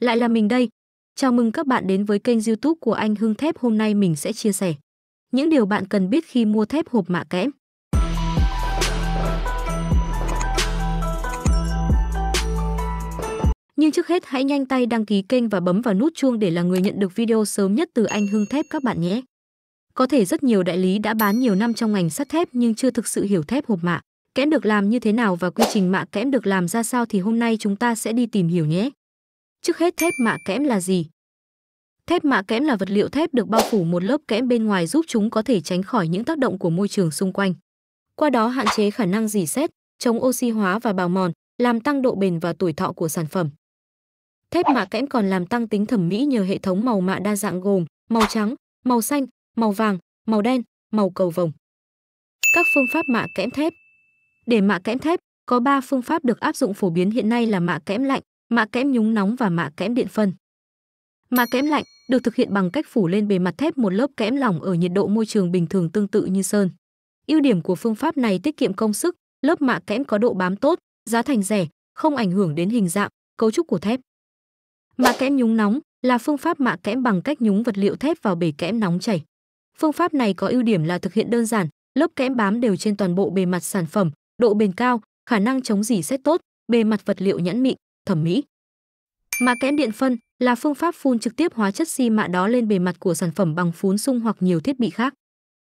lại là mình đây. Chào mừng các bạn đến với kênh YouTube của anh Hưng Thép. Hôm nay mình sẽ chia sẻ những điều bạn cần biết khi mua thép hộp mạ kẽm. Nhưng trước hết hãy nhanh tay đăng ký kênh và bấm vào nút chuông để là người nhận được video sớm nhất từ anh Hưng Thép các bạn nhé. Có thể rất nhiều đại lý đã bán nhiều năm trong ngành sắt thép nhưng chưa thực sự hiểu thép hộp mạ, kẽm được làm như thế nào và quy trình mạ kẽm được làm ra sao thì hôm nay chúng ta sẽ đi tìm hiểu nhé. Trước hết thép mạ kẽm là gì? Thép mạ kẽm là vật liệu thép được bao phủ một lớp kẽm bên ngoài giúp chúng có thể tránh khỏi những tác động của môi trường xung quanh. Qua đó hạn chế khả năng rỉ sét, chống oxy hóa và bào mòn, làm tăng độ bền và tuổi thọ của sản phẩm. Thép mạ kẽm còn làm tăng tính thẩm mỹ nhờ hệ thống màu mạ đa dạng gồm màu trắng, màu xanh, màu vàng, màu đen, màu cầu vồng. Các phương pháp mạ kẽm thép Để mạ kẽm thép, có 3 phương pháp được áp dụng phổ biến hiện nay là mạ kẽm lạnh, mạ kẽm nhúng nóng và mạ kẽm điện phân. Mạ kẽm lạnh được thực hiện bằng cách phủ lên bề mặt thép một lớp kẽm lỏng ở nhiệt độ môi trường bình thường tương tự như sơn. Ưu điểm của phương pháp này tiết kiệm công sức, lớp mạ kẽm có độ bám tốt, giá thành rẻ, không ảnh hưởng đến hình dạng, cấu trúc của thép. Mạ kẽm nhúng nóng là phương pháp mạ kẽm bằng cách nhúng vật liệu thép vào bể kẽm nóng chảy. Phương pháp này có ưu điểm là thực hiện đơn giản, lớp kẽm bám đều trên toàn bộ bề mặt sản phẩm, độ bền cao, khả năng chống rỉ sét tốt, bề mặt vật liệu nhẵn mịn, thẩm mỹ. Mạ kẽm điện phân là phương pháp phun trực tiếp hóa chất xi mạ đó lên bề mặt của sản phẩm bằng phún sung hoặc nhiều thiết bị khác.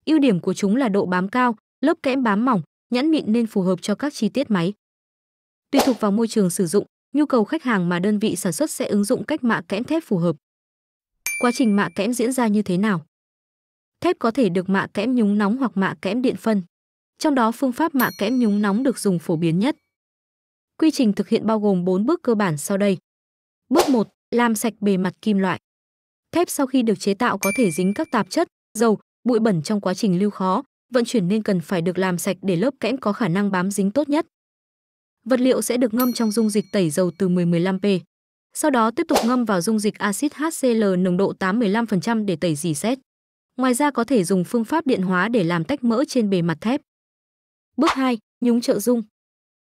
Ưu điểm của chúng là độ bám cao, lớp kẽm bám mỏng, nhẵn mịn nên phù hợp cho các chi tiết máy. Tùy thuộc vào môi trường sử dụng, nhu cầu khách hàng mà đơn vị sản xuất sẽ ứng dụng cách mạ kẽm thép phù hợp. Quá trình mạ kẽm diễn ra như thế nào? Thép có thể được mạ kẽm nhúng nóng hoặc mạ kẽm điện phân. Trong đó phương pháp mạ kẽm nhúng nóng được dùng phổ biến nhất. Quy trình thực hiện bao gồm 4 bước cơ bản sau đây. Bước 1. Làm sạch bề mặt kim loại. Thép sau khi được chế tạo có thể dính các tạp chất, dầu, bụi bẩn trong quá trình lưu khó, vận chuyển nên cần phải được làm sạch để lớp kẽm có khả năng bám dính tốt nhất. Vật liệu sẽ được ngâm trong dung dịch tẩy dầu từ 10-15P. Sau đó tiếp tục ngâm vào dung dịch axit HCl nồng độ 8-15% để tẩy dỉ xét. Ngoài ra có thể dùng phương pháp điện hóa để làm tách mỡ trên bề mặt thép. Bước 2. Nhúng trợ dung.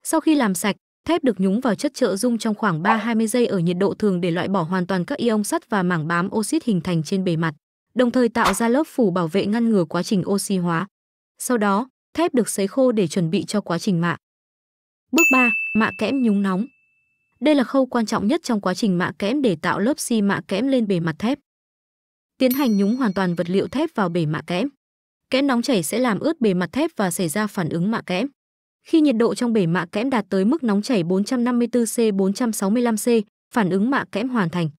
Sau khi làm sạch, Thép được nhúng vào chất trợ dung trong khoảng 3-20 giây ở nhiệt độ thường để loại bỏ hoàn toàn các ion sắt và mảng bám oxit hình thành trên bề mặt, đồng thời tạo ra lớp phủ bảo vệ ngăn ngừa quá trình oxy hóa. Sau đó, thép được sấy khô để chuẩn bị cho quá trình mạ. Bước 3. Mạ kẽm nhúng nóng Đây là khâu quan trọng nhất trong quá trình mạ kẽm để tạo lớp xi mạ kẽm lên bề mặt thép. Tiến hành nhúng hoàn toàn vật liệu thép vào bề mạ kẽm. Kẽm nóng chảy sẽ làm ướt bề mặt thép và xảy ra phản ứng mạ kẽm. Khi nhiệt độ trong bể mạ kẽm đạt tới mức nóng chảy 454C-465C, phản ứng mạ kẽm hoàn thành.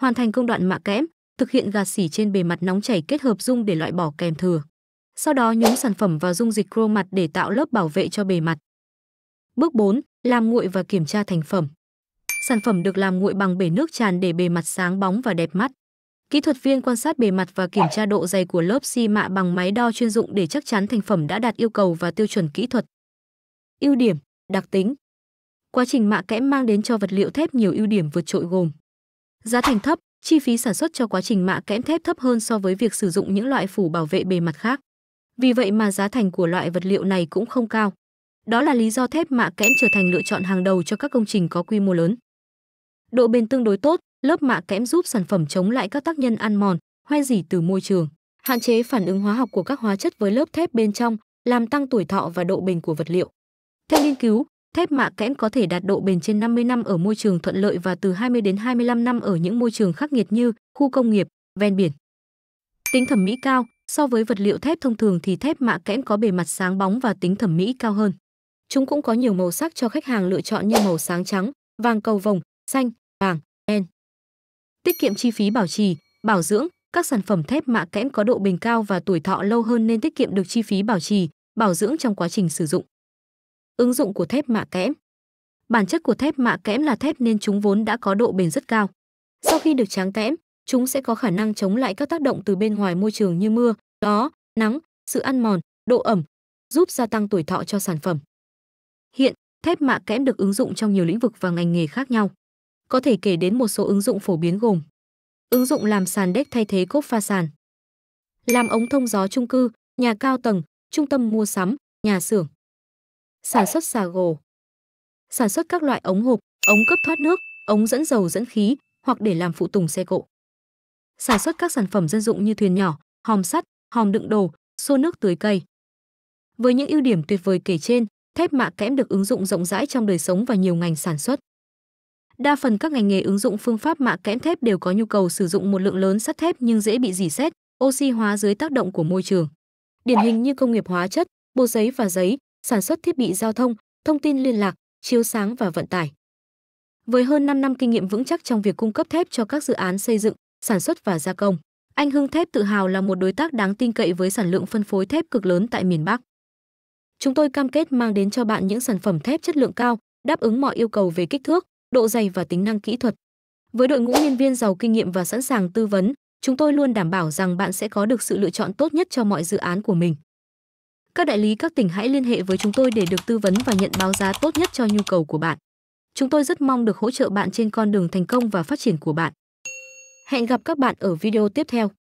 Hoàn thành công đoạn mạ kẽm, thực hiện gạt xỉ trên bề mặt nóng chảy kết hợp dung để loại bỏ kèm thừa. Sau đó nhúng sản phẩm vào dung dịch crô mặt để tạo lớp bảo vệ cho bề mặt. Bước 4. Làm nguội và kiểm tra thành phẩm. Sản phẩm được làm nguội bằng bể nước tràn để bề mặt sáng bóng và đẹp mắt. Kỹ thuật viên quan sát bề mặt và kiểm tra độ dày của lớp xi mạ bằng máy đo chuyên dụng để chắc chắn thành phẩm đã đạt yêu cầu và tiêu chuẩn kỹ thuật. Ưu điểm, đặc tính. Quá trình mạ kẽm mang đến cho vật liệu thép nhiều ưu điểm vượt trội gồm: giá thành thấp, chi phí sản xuất cho quá trình mạ kẽm thép thấp hơn so với việc sử dụng những loại phủ bảo vệ bề mặt khác. Vì vậy mà giá thành của loại vật liệu này cũng không cao. Đó là lý do thép mạ kẽm trở thành lựa chọn hàng đầu cho các công trình có quy mô lớn. Độ bền tương đối tốt, lớp mạ kẽm giúp sản phẩm chống lại các tác nhân ăn mòn, hoen dỉ từ môi trường, hạn chế phản ứng hóa học của các hóa chất với lớp thép bên trong, làm tăng tuổi thọ và độ bền của vật liệu. Theo nghiên cứu, thép mạ kẽm có thể đạt độ bền trên 50 năm ở môi trường thuận lợi và từ 20 đến 25 năm ở những môi trường khắc nghiệt như khu công nghiệp, ven biển. Tính thẩm mỹ cao, so với vật liệu thép thông thường thì thép mạ kẽm có bề mặt sáng bóng và tính thẩm mỹ cao hơn. Chúng cũng có nhiều màu sắc cho khách hàng lựa chọn như màu sáng trắng, vàng cầu vồng, xanh, vàng, đen. Tiết kiệm chi phí bảo trì, bảo dưỡng, các sản phẩm thép mạ kẽm có độ bền cao và tuổi thọ lâu hơn nên tiết kiệm được chi phí bảo trì, bảo dưỡng trong quá trình sử dụng. Ứng dụng của thép mạ kẽm Bản chất của thép mạ kẽm là thép nên chúng vốn đã có độ bền rất cao. Sau khi được tráng kẽm, chúng sẽ có khả năng chống lại các tác động từ bên ngoài môi trường như mưa, gió, nắng, sự ăn mòn, độ ẩm, giúp gia tăng tuổi thọ cho sản phẩm. Hiện, thép mạ kẽm được ứng dụng trong nhiều lĩnh vực và ngành nghề khác nhau. Có thể kể đến một số ứng dụng phổ biến gồm ứng dụng làm sàn đếch thay thế cốt pha sàn, làm ống thông gió trung cư, nhà cao tầng, trung tâm mua sắm, nhà xưởng sản xuất xà gồ. Sản xuất các loại ống hộp, ống cấp thoát nước, ống dẫn dầu dẫn khí hoặc để làm phụ tùng xe cộ. Sản xuất các sản phẩm dân dụng như thuyền nhỏ, hòm sắt, hòm đựng đồ, xô nước tưới cây. Với những ưu điểm tuyệt vời kể trên, thép mạ kẽm được ứng dụng rộng rãi trong đời sống và nhiều ngành sản xuất. Đa phần các ngành nghề ứng dụng phương pháp mạ kẽm thép đều có nhu cầu sử dụng một lượng lớn sắt thép nhưng dễ bị rỉ sét, oxy hóa dưới tác động của môi trường. Điển hình như công nghiệp hóa chất, bột giấy và giấy, sản xuất thiết bị giao thông, thông tin liên lạc, chiếu sáng và vận tải. Với hơn 5 năm kinh nghiệm vững chắc trong việc cung cấp thép cho các dự án xây dựng, sản xuất và gia công, anh Hưng Thép tự hào là một đối tác đáng tin cậy với sản lượng phân phối thép cực lớn tại miền Bắc. Chúng tôi cam kết mang đến cho bạn những sản phẩm thép chất lượng cao, đáp ứng mọi yêu cầu về kích thước, độ dày và tính năng kỹ thuật. Với đội ngũ nhân viên giàu kinh nghiệm và sẵn sàng tư vấn, chúng tôi luôn đảm bảo rằng bạn sẽ có được sự lựa chọn tốt nhất cho mọi dự án của mình. Các đại lý các tỉnh hãy liên hệ với chúng tôi để được tư vấn và nhận báo giá tốt nhất cho nhu cầu của bạn. Chúng tôi rất mong được hỗ trợ bạn trên con đường thành công và phát triển của bạn. Hẹn gặp các bạn ở video tiếp theo.